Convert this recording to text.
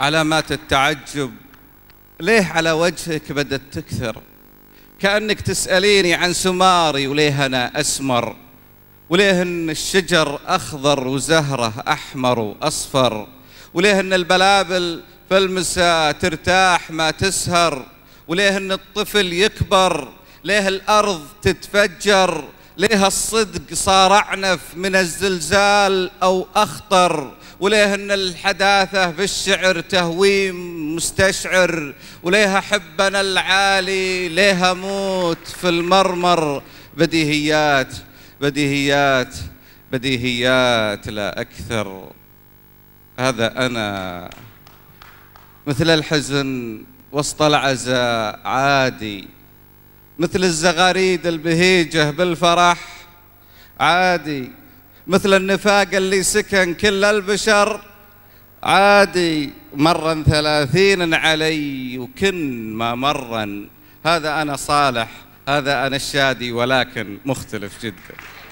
علامات التعجب ليه على وجهك بدت تكثر كأنك تسأليني عن سماري وليه أنا أسمر وليه أن الشجر أخضر وزهره أحمر وأصفر وليه أن البلابل في المساء ترتاح ما تسهر وليه أن الطفل يكبر ليه الأرض تتفجر ليه الصدق صار أعنف من الزلزال أو أخطر وليه أن الحداثة في الشعر تهويم مستشعر وليها حبنا العالي ليها موت في المرمر بديهيات بديهيات بديهيات لا أكثر هذا أنا مثل الحزن وسط العزاء عادي مثل الزغاريد البهيجة بالفرح عادي مثل النفاق اللي سكن كل البشر عادي مرا ثلاثين علي وكن ما مرا هذا أنا صالح هذا أنا الشادي ولكن مختلف جداً